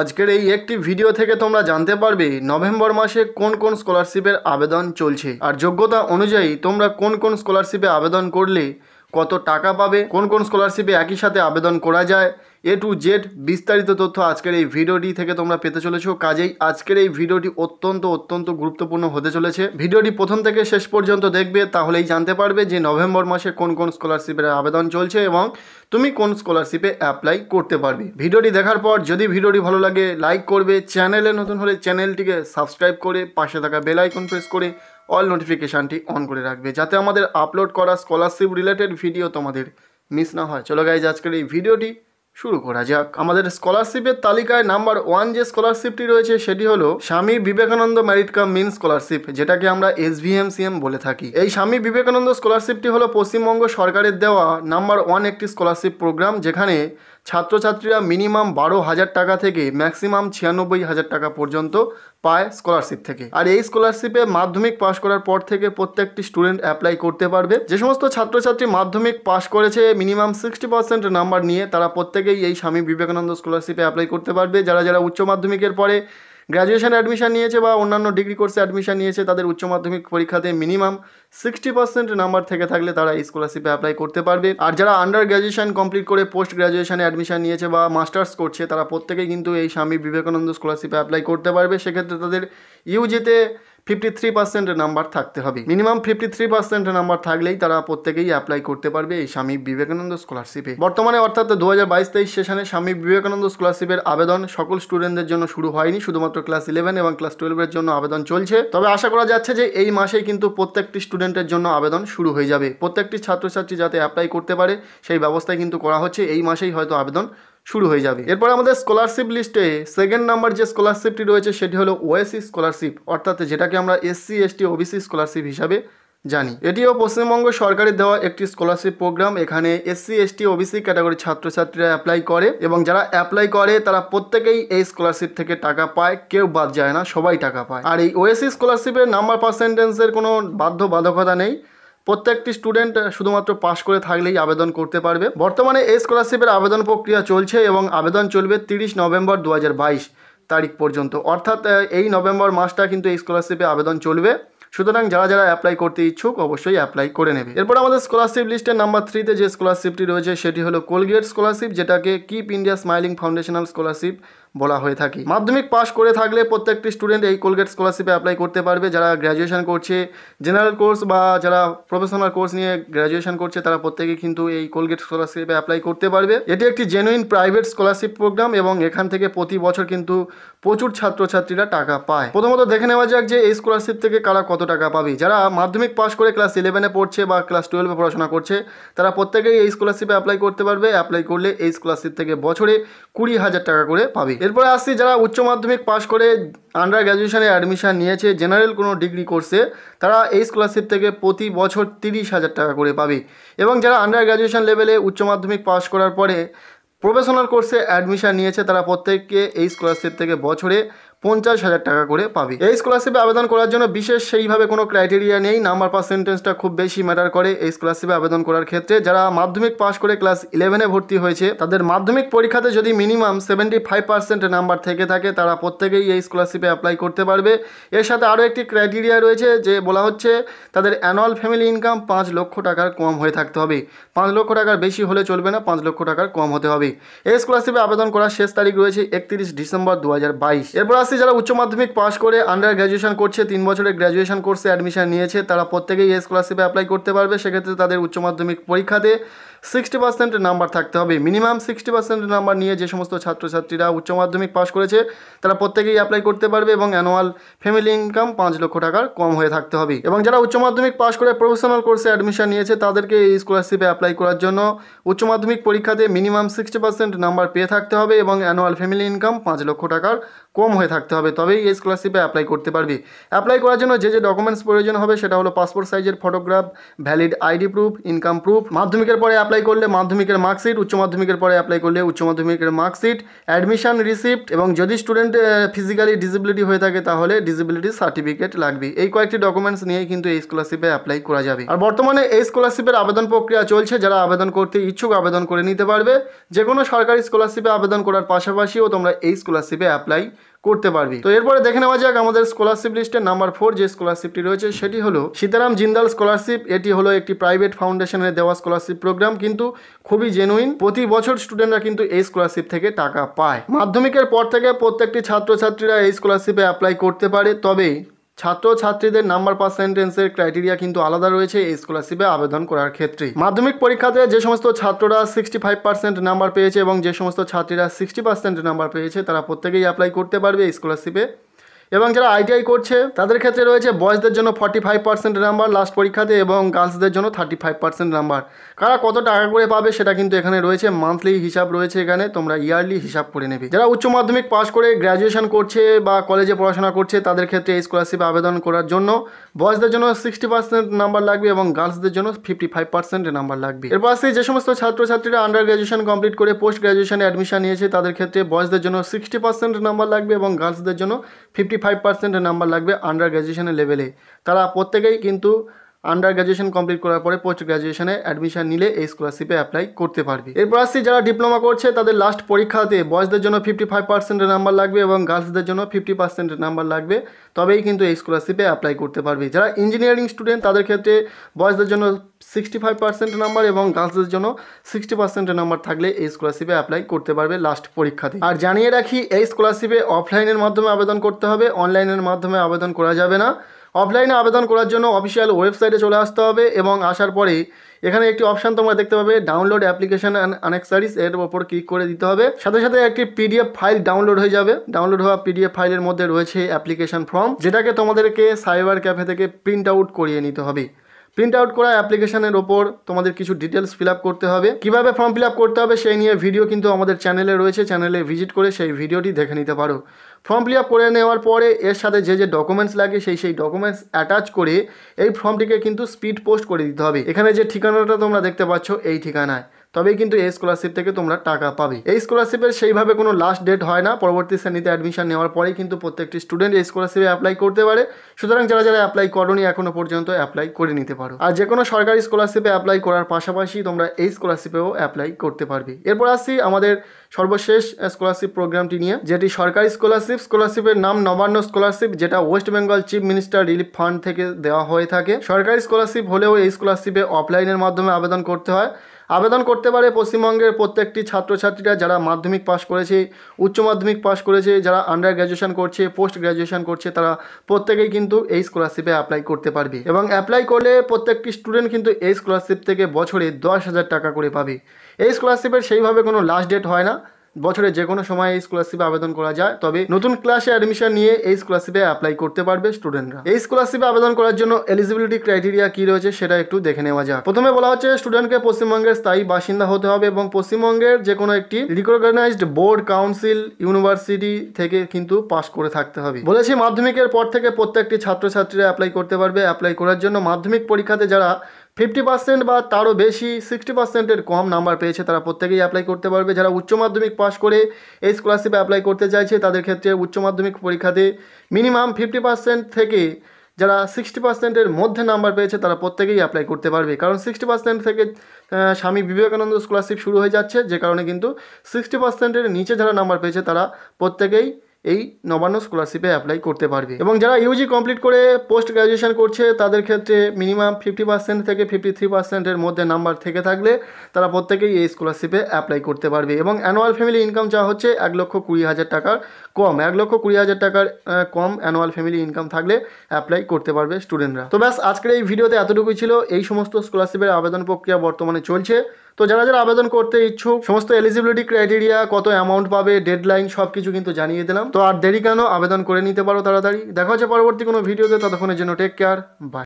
আজকের এই একটি ভিডিও থেকে তোমরা জানতে পারবে নভেম্বর মাসে কোন কোন স্কলারশিপের আবেদন চলছে আর যোগ্যতা অনুযায়ী তোমরা কোন কোন স্কলারশিপে আবেদন করলে কত টাকা পাবে কোন কোন স্কলারশিপে একই সাথে আবেদন করা যায় এ টু জেড বিস্তারিত তথ্য আজকের এই ভিডিওটি থেকে তোমরা পেতে চলেছো কাজেই আজকের এই ভিডিওটি অত্যন্ত অত্যন্ত গুরুত্বপূর্ণ হতে চলেছে ভিডিওটি প্রথম থেকে শেষ পর্যন্ত দেখবে তাহলেই জানতে পারবে যে নভেম্বর মাসে কোন কোন স্কলারশিপের আবেদন চলছে এবং তুমি কোন স্কলারশিপে অ্যাপ্লাই করতে পারবে ভিডিওটি দেখার পর যদি ভিডিওটি ভালো লাগে লাইক করবে চ্যানেলে নতুন হলে চ্যানেলটিকে সাবস্ক্রাইব করে পাশে থাকা বেল আইকন প্রেস করে অল নোটিফিকেশানটি অন করে রাখবে যাতে আমাদের আপলোড করা স্কলারশিপ রিলেটেড ভিডিও তোমাদের মিস না হয় চলো গাইজ আজকের এই ভিডিওটি শুরু করা যাক আমাদের স্কলারশিপের তালিকায় নাম্বার ওয়ান যে স্কলারশিপটি রয়েছে সেটি হলো Swami Vivekananda merit cum means scholarship যেটাকে আমরা এসভিএমসিএম বলে থাকি এই স্বামী বিবেকানন্দ স্কলারশিপটি হলো পশ্চিমবঙ্গ সরকারের দেওয়া নাম্বার ওয়ান একটি স্কলারশিপ প্রোগ্রাম যেখানে ছাত্রছাত্রীরা মিনিমাম বারো হাজার টাকা থেকে ম্যাক্সিমাম ছিয়ানব্বই হাজার টাকা পর্যন্ত পায় স্কলারশিপ থেকে আর এই স্কলারশিপে মাধ্যমিক পাশ করার পর থেকে প্রত্যেকটি স্টুডেন্ট অ্যাপ্লাই করতে পারবে যে সমস্ত ছাত্রছাত্রী মাধ্যমিক পাশ করেছে মিনিমাম সিক্সটি পার্সেন্ট নাম্বার নিয়ে তারা প্রত্যেকেই এই স্বামী বিবেকানন্দ স্কলারশিপে অ্যাপ্লাই করতে পারবে যারা যারা উচ্চ মাধ্যমিকের পরে গ্র্যাজুয়েশন অ্যাডমিশান নিয়েছে বা অন্যান্য ডিগ্রি কোর্সে অ্যাডমিশান নিয়েছে তাদের উচ্চ মাধ্যমিক পরীক্ষাতে মিনিমাম সিক্সটি পার্সেন্ট নাম্বার থেকে থাকলে তারা স্কলারশিপে অ্যাপ্লাই করতে পারবে আর যারা আন্ডার গ্র্যাজুয়েশন কমপ্লিট করে পোস্ট গ্র্যাজুয়েশনে অ্যাডমিশান নিয়েছে বা মাস্টার্স করছে তারা প্রত্যেকেই কিন্তু এই স্বামী বিবেকানন্দ স্কলারশিপে অ্যাপ্লাই করতে পারবে সেক্ষেত্রে তাদের ইউজিতে ফিফটি থ্রি পার্সেন্টের নাম্বার থাকতে হবে মিনিমাম ফিফটি থ্রি পার্সেন্টের নাম্বার থাকলেই তারা প্রত্যেকেই অ্যাপ্লাই করতে পারবে এই স্বামী বিবেকানন্দ স্কলারশিপে বর্তমানে অর্থাৎ দু হাজার বাইশ তেইশ সেশনে স্বামী বিবেকানন্দ স্কলারশিপের আবেদন সকল স্টুডেন্টদের জন্য শুরু হয়নি শুধুমাত্র ক্লাস ইলেভেন এবং ক্লাস টুয়েলভের জন্য আবেদন চলছে তবে আশা করা যাচ্ছে যে এই মাসেই কিন্তু প্রত্যেকটি স্টুডেন্টের জন্য আবেদন শুরু হয়ে যাবে প্রত্যেকটি ছাত্রছাত্রী যাতে অ্যাপ্লাই করতে পারে সেই ব্যবস্থায় কিন্তু করা হচ্ছে এই মাসেই হয়তো আবেদন শুরু হয়ে যাবে এরপর আমাদের স্কলারশিপ লিস্টে সেকেন্ড নাম্বার যে স্কলারশিপটি রয়েছে সেটি হলো ওএসসি স্কলারশিপ অর্থাৎ যেটাকে আমরা এসসি এসটি ওবিসি স্কলারশিপ হিসাবে জানি এটিও পশ্চিমবঙ্গ সরকারের দেওয়া একটি স্কলারশিপ প্রোগ্রাম এখানে এসসি এসটি ওবিসি ক্যাটাগরির ছাত্রছাত্রীরা অ্যাপ্লাই করে এবং যারা অ্যাপ্লাই করে তারা প্রত্যেকেই এই স্কলারশিপ থেকে টাকা পায় কেউ বাদ যায় না সবাই টাকা পায় আর এই ওএসসি স্কলারশিপের নাম্বার পার্সেন্টেন্সের কোনো বাধ্যবাধকতা নেই প্রত্যেকটি স্টুডেন্ট শুধুমাত্র পাশ করে থাকলেই আবেদন করতে পারবে বর্তমানে এই স্কলারশিপের আবেদন প্রক্রিয়া চলছে এবং আবেদন চলবে তিরিশ নভেম্বর দু তারিখ পর্যন্ত অর্থাৎ এই নভেম্বর মাসটা কিন্তু এই স্কলারশিপে আবেদন চলবে সুতরাং যারা যারা অ্যাপ্লাই করতে ইচ্ছুক অবশ্যই অ্যাপ্লাই করে নেবে এরপর আমাদের স্কলারশিপ লিস্টের নাম্বার থ্রিতে যে স্কলারশিপটি রয়েছে সেটি হলো কোলগেট স্কলারশিপ যেটাকে keep India smiling foundational scholarship বলা হয়ে থাকে মাধ্যমিক পাশ করে থাকলে প্রত্যেকটি স্টুডেন্ট এই কোলগেট স্কলারশিপে অ্যাপ্লাই করতে পারবে যারা গ্র্যাজুয়েশন করছে জেনারেল কোর্স বা যারা প্রফেশনাল কোর্স নিয়ে গ্র্যাজুয়েশন করছে তারা প্রত্যেকে কিন্তু এই কোলগেট স্কলারশিপে অ্যাপ্লাই করতে পারবে এটি একটি জেনুইন প্রাইভেট স্কলারশিপ প্রোগ্রাম এবং এখান থেকে প্রতি বছর কিন্তু প্রচুর ছাত্রছাত্রীরা টাকা পায় প্রথমত দেখে নেওয়া যাক যে এই স্কলারশিপ থেকে কারা কত টাকা পাবে যারা মাধ্যমিক পাশ করে ক্লাস ইলেভেনে পড়ছে বা ক্লাস টুয়েলভে পড়াশোনা করছে তারা প্রত্যেকেই এই স্কলারশিপে অ্যাপ্লাই করতে পারবে অ্যাপ্লাই করলে এই স্কলারশিপ থেকে বছরে কুড়ি হাজার টাকা করে পাবে এরপরে আসছি যারা উচ্চ মাধ্যমিক পাশ করে আন্ডার গ্র্যাজুয়েশনে অ্যাডমিশান নিয়েছে জেনারেল কোনো ডিগ্রি কোর্সে তারা এই স্কলারশিপ থেকে প্রতি বছর তিরিশ হাজার টাকা করে পাবে এবং যারা আন্ডার গ্র্যাজুয়েশন লেভেলে উচ্চ মাধ্যমিক পাশ করার পরে প্রফেশনাল কোর্সে অ্যাডমিশান নিয়েছে তারা প্রত্যেককে এই স্কলারশিপ থেকে বছরে পঞ্চাশ হাজার টাকা করে পাবে এই স্কলারশিপে আবেদন করার জন্য বিশেষ সেইভাবে কোনো ক্রাইটেরিয়া নেই নাম্বার পাস সেন্টেন্সটা খুব বেশি ম্যাটার করে এই স্কলারশিপে আবেদন করার ক্ষেত্রে যারা মাধ্যমিক পাস করে ক্লাস ইলেভেনে ভর্তি হয়েছে তাদের মাধ্যমিক পরীক্ষাতে যদি minimum seventy five percent number থেকে থাকে তারা প্রত্যেকেই এই স্কলারশিপে অ্যাপ্লাই করতে পারবে এর সাথে আরও একটি ক্রাইটেরিয়া রয়েছে যে বলা হচ্ছে তাদের অ্যানুয়াল ফ্যামিলি ইনকাম পাঁচ লক্ষ টাকার কম হয়ে থাকতে হবে পাঁচ লক্ষ টাকার বেশি হলে চলবে না পাঁচ লক্ষ টাকার কম হতে হবে এই স্কলারশিপে আবেদন করার শেষ তারিখ রয়েছে একত্রিশ ডিসেম্বর দু হাজার বাইশ এরপর আসি যারা উচ্চ মাধ্যমিক পাস করে আন্ডার গ্র্যাজুয়েশন করছে তিন বছরের গ্র্যাজুয়েশন কোর্সে অ্যাডমিশন নিয়েছে তারা প্রত্যেকেই এই স্কলারশিপে অ্যাপ্লাই করতে পারবে সেক্ষেত্রে তাদের উচ্চ মাধ্যমিক পরীক্ষাতে সিক্সটি পার্সেন্ট নাম্বার থাকতে হবে মিনিমাম সিক্সটি পার্সেন্ট নাম্বার নিয়ে যে সমস্ত ছাত্রছাত্রীরা উচ্চ মাধ্যমিক পাশ করেছে তারা প্রত্যেকেই অ্যাপ্লাই করতে পারবে এবং অ্যানুয়াল ফ্যামিলি ইনকাম পাঁচ লক্ষ টাকার কম হয়ে থাকতে হবে এবং যারা উচ্চ মাধ্যমিক পাশ করে প্রফেশনাল কোর্সে অ্যাডমিশন নিয়েছে তাদেরকে এই স্কলারশিপে অ্যাপ্লাই করার জন্য উচ্চ মাধ্যমিক পরীক্ষাতে মিনিমাম সিক্সটি পার্সেন্ট নাম্বার পেয়ে থাকতে হবে এবং অ্যানুয়াল ফ্যামিলি ইনকাম পাঁচ লক্ষ টাকার কম হয়ে থাকতে হবে তবেই এই স্কলারশিপে অ্যাপ্লাই করতে পারবি অ্যাপ্লাই করার জন্য যে যে ডকুমেন্টস প্রয়োজন হবে সেটা হলো পাসপোর্ট সাইজের photograph valid ID proof income proof মাধ্যমিকের পরে অ্যাপ্লাই করলে মাধ্যমিকের মার্কশিট উচ্চ মাধ্যমিকের পরে অ্যাপ্লাই করলে উচ্চ মাধ্যমিকের মার্কশিট অ্যাডমিশন রিসিপ্ট এবং যদি স্টুডেন্ট ফিজিক্যালি ডিসিবিলিটি হয়ে থাকে তাহলে ডিসিবিলিটি সার্টিফিকেট লাগবে এই কয়েকটি ডকুমেন্টস নিয়ে কিন্তু এই স্কলারশিপে অ্যাপ্লাই করা যাবে আর বর্তমানে এই স্কলারশিপের আবেদন প্রক্রিয়া চলছে যারা আবেদন করতে ইচ্ছুক আবেদন করে নিতে পারবে যে কোনো সরকারি স্কলারশিপে আবেদন করার পাশাপাশিও তোমরা এই স্কলারশিপে অ্যাপ্লাই করতে পারবি তো এরপরে দেখে নেওয়া যাক আমাদের স্কলারশিপ লিস্টে নাম্বার ফোর যে স্কলারশিপটি রয়েছে সেটি হলো সীতারাম জিন্দাল স্কলারশিপ এটি হলো একটি প্রাইভেট ফাউন্ডেশনের দেওয়া স্কলারশিপ প্রোগ্রাম কিন্তু খুবই জেনুইন প্রতি বছর স্টুডেন্টরা কিন্তু এই স্কলারশিপ থেকে টাকা পায় মাধ্যমিকের পর থেকে প্রত্যেকটি ছাত্রছাত্রীরা এই স্কলারশিপে অ্যাপ্লাই করতে পারে তবে ছাত্র ছাত্রীদের নাম্বার সেন্টেন্সের ক্রাইটেরিয়া কিন্তু আলাদা রয়েছে এই স্কলারশিপে আবেদন করার ক্ষেত্রে মাধ্যমিক পরীক্ষাতে যে সমস্ত ছাত্ররা সিক্সটি ফাইভ পার্সেন্ট নাম্বার পেয়েছে এবং যে সমস্ত ছাত্রীরা সিক্সটি পার্সেন্ট নাম্বার পেয়েছে তারা প্রত্যেকেই অ্যাপ্লাই করতে পারবে এই স্কলারশিপে এবং যারা আইটিআই করছে তাদের ক্ষেত্রে রয়েছে বয়সদের জন্য forty five percent number last পরীক্ষাতে এবং গার্লসদের জন্য থার্টি ফাইভ পার্সেন্ট নাম্বার কারা কত টাকা করে পাবে সেটা কিন্তু এখানে রয়েছে মান্থলি হিসাব রয়েছে এখানে তোমরা ইয়ারলি হিসাব করে নেবে যারা উচ্চ মাধ্যমিক পাশ করে গ্র্যাজুয়েশন করছে বা কলেজে পড়াশোনা করছে তাদের ক্ষেত্রে এই স্কলারশিপ আবেদন করার জন্য বয়সদের জন্য সিক্সটি পার্সেন্ট নাম্বার লাগবে এবং গার্লসদের জন্য ফিফটি ফাইভ পার্সেন্ট নাম্বার লাগবে এর পাশে যে সমস্ত ছাত্রছাত্রীরা আন্ডার গ্র্যাজুয়েশন কমপ্লিট করে পোস্ট গ্র্যাজুয়েশনে অ্যাডমিশন নিয়েছে তাদের ক্ষেত্রে বয়সদের জন্য সিক্সটি পার্সেন্ট নাম্বার লাগবে এবং গার্লসদের জন্য ফিফটি ফাইভ পার্সেন্ট নাম্বার লাগবে আন্ডার গ্র্যাজুয়েশনের লেভেলে তারা প্রত্যেকেই কিন্তু আন্ডার গ্র্যাজুয়েশন কমপ্লিট করার পরে পোস্ট গ্র্যাজুয়েশনে অ্যাডমিশন নিলে এই স্কলারশিপে অ্যাপ্লাই করতে পারবে এরপর আসছি যারা ডিপ্লোমা করছে তাদের লাস্ট পরীক্ষাতে বয়সদের জন্য ফিফটি ফাইভ পার্সেন্টের নাম্বার লাগবে এবং গার্লসদের জন্য ফিফটি পার্সেন্টের নাম্বার লাগবে তবেই কিন্তু এই স্কলারশিপে অ্যাপ্লাই করতে পারবে যারা ইঞ্জিনিয়ারিং স্টুডেন্ট তাদের ক্ষেত্রে বয়সদের জন্য সিক্সটি ফাইভ পার্সেন্ট নাম্বার এবং গার্লসদের জন্য সিক্সটি পার্সেন্টের নাম্বার থাকলে এই স্কলারশিপে অ্যাপ্লাই করতে পারবে লাস্ট পরীক্ষাতে আর জানিয়ে রাখি এই স্কলারশিপে অফলাইনের মাধ্যমে আবেদন করতে হবে অনলাইনের মাধ্যমে আবেদন করা যাবে না অফলাইনে আবেদন করার জন্য অফিসিয়াল ওয়েবসাইটে চলে আসতে হবে এবং আসার পরে এখানে একটি অপশান তোমরা দেখতে পাবে ডাউনলোড অ্যাপ্লিকেশান অ্যান্ড অ্যানেক্সারিস এর ওপর ক্লিক করে দিতে হবে সাথে সাথে একটি পিডিএফ ফাইল ডাউনলোড হয়ে যাবে ডাউনলোড হওয়া পিডিএফ ফাইলের মধ্যে রয়েছে অ্যাপ্লিকেশান ফর্ম যেটাকে তোমাদেরকে সাইবার ক্যাফে থেকে প্রিন্ট আউট করিয়ে নিতে হবে প্রিন্ট আউট করা অ্যাপ্লিকেশনের ওপর তোমাদের কিছু ডিটেলস ফিল করতে হবে কিভাবে ফর্ম ফিল করতে হবে সেই নিয়ে ভিডিও কিন্তু আমাদের চ্যানেলে রয়েছে চ্যানেলে ভিজিট করে সেই ভিডিওটি দেখে নিতে পারো ফর্ম ফিল করে নেওয়ার পরে এর সাথে যে যে ডকুমেন্টস লাগে সেই সেই ডকুমেন্টস অ্যাটাচ করে এই ফর্মটিকে কিন্তু স্পিড পোস্ট করে দিতে হবে এখানে যে ঠিকানাটা তোমরা দেখতে পাচ্ছ এই ঠিকানায় তবেই কিন্তু এই স্কলারশিপ থেকে তোমরা টাকা পাবে এই স্কলারশিপের সেইভাবে কোনো লাস্ট ডেট হয় না পরবর্তী শ্রেণীতে অ্যাডমিশন নেওয়ার পরেই কিন্তু প্রত্যেকটি স্টুডেন্ট এই স্কলারশিপে অ্যাপ্লাই করতে পারে সুতরাং যারা যারা অ্যাপ্লাই করনি এখনও পর্যন্ত অ্যাপ্লাই করে নিতে পারো আর যে কোনো সরকারি স্কলারশিপে অ্যাপ্লাই করার পাশাপাশি তোমরা এই স্কলারশিপেও অ্যাপ্লাই করতে পারবে এরপর আসছি আমাদের সর্বশেষ স্কলারশিপ প্রোগ্রামটি নিয়ে যেটি সরকারি স্কলারশিপ স্কলারশিপের নাম নবান্ন স্কলারশিপ যেটা West Bengal chief minister relief fund থেকে দেওয়া হয়ে থাকে সরকারি স্কলারশিপ হলেও এই স্কলারশিপে অফলাইনের মাধ্যমে আবেদন করতে হয় আবেদন করতে পারে পশ্চিমবঙ্গের প্রত্যেকটি ছাত্রছাত্রীরা যারা মাধ্যমিক পাশ করেছে উচ্চ মাধ্যমিক পাশ করেছে যারা আন্ডার গ্র্যাজুয়েশন করছে পোস্ট গ্র্যাজুয়েশন করছে তারা প্রত্যেকেই কিন্তু এই স্কলারশিপে অ্যাপ্লাই করতে পারবে এবং অ্যাপ্লাই করলে প্রত্যেকটি স্টুডেন্ট কিন্তু এই স্কলারশিপ থেকে বছরে দশ হাজার টাকা করে পাবে এই স্কলারশিপের সেইভাবে কোনো লাস্ট ডেট হয় না বছরে যে কোনো সময় এই স্কলারশিপে আবেদন করা যায় তবে নতুন ক্লাসে অ্যাডমিশন নিয়ে এই স্কলারশিপে অ্যাপ্লাই করতে পারবে স্টুডেন্টরা এই স্কলারশিপে আবেদন করার জন্য এলিজিবিলিটি ক্রাইটেরিয়া কি রয়েছে সেটা একটু দেখে নেওয়া যাক প্রথমে বলা হচ্ছে স্টুডেন্টকে পশ্চিমবঙ্গের স্থায়ী বাসিন্দা হতে হবে এবং পশ্চিমবঙ্গের যে কোনো একটি রিকগনাইজড বোর্ড কাউন্সিল ইউনিভার্সিটি থেকে কিন্তু পাশ করে থাকতে হবে বলেছি মাধ্যমিকের পর থেকে প্রত্যেকটি ছাত্রছাত্রীরা অ্যাপ্লাই করতে পারবে অ্যাপ্লাই করার জন্য মাধ্যমিক পরীক্ষাতে যারা ফিফটি পার্সেন্ট বা তারও বেশি সিক্সটি পার্সেন্টের কম নাম্বার পেয়েছে তারা প্রত্যেকেই অ্যাপ্লাই করতে পারবে যারা উচ্চ মাধ্যমিক পাশ করে এই স্কলারশিপে অ্যাপ্লাই করতে চাইছে তাদের ক্ষেত্রে উচ্চ মাধ্যমিক পরীক্ষাতে মিনিমাম ফিফটি পার্সেন্ট থেকে যারা সিক্সটি পার্সেন্টের মধ্যে নাম্বার পেয়েছে তারা প্রত্যেকেই অ্যাপ্লাই করতে পারবে কারণ সিক্সটি পার্সেন্ট থেকে স্বামী বিবেকানন্দ স্কলারশিপ শুরু হয়ে যাচ্ছে যে কারণে কিন্তু সিক্সটি পার্সেন্টের নিচে যারা নাম্বার পেয়েছে তারা প্রত্যেকেই এই নবান্ন স্কলারশিপে অ্যাপ্লাই করতে পারবে এবং যারা ইউজি কমপ্লিট করে পোস্ট গ্রাজুয়েশন করছে তাদের ক্ষেত্রে মিনিমাম ফিফটি পার্সেন্ট থেকে ফিফটি থ্রি পার্সেন্টের মধ্যে নাম্বার থেকে থাকলে তারা প্রত্যেকেই এই স্কলারশিপে অ্যাপ্লাই করতে পারবে এবং অ্যানুয়াল ফ্যামিলি ইনকাম যা হচ্ছে এক লক্ষ কুড়ি হাজার টাকার কম এক লক্ষ কুড়ি হাজার টাকার কম অ্যানুয়াল ফ্যামিলি ইনকাম থাকলে অ্যাপ্লাই করতে পারবে স্টুডেন্টরা তো ব্যাস আজকের এই ভিডিওতে এতটুকুই ছিল এই সমস্ত স্কলারশিপের আবেদন প্রক্রিয়া বর্তমানে চলছে তো যারা যারা আবেদন করতে ইচ্ছুক সমস্ত এলিজিবিলিটি ক্রাইটেরিয়া কত অ্যামাউন্ট পাবে ডেডলাইন সব কিছু কিন্তু জানিয়ে দিলাম তো আর দেরি কেন আবেদন করে নিতে পারো তাড়াতাড়ি দেখা হচ্ছে পরবর্তী কোনো ভিডিওতে ততক্ষণের জন্য টেক কেয়ার বাই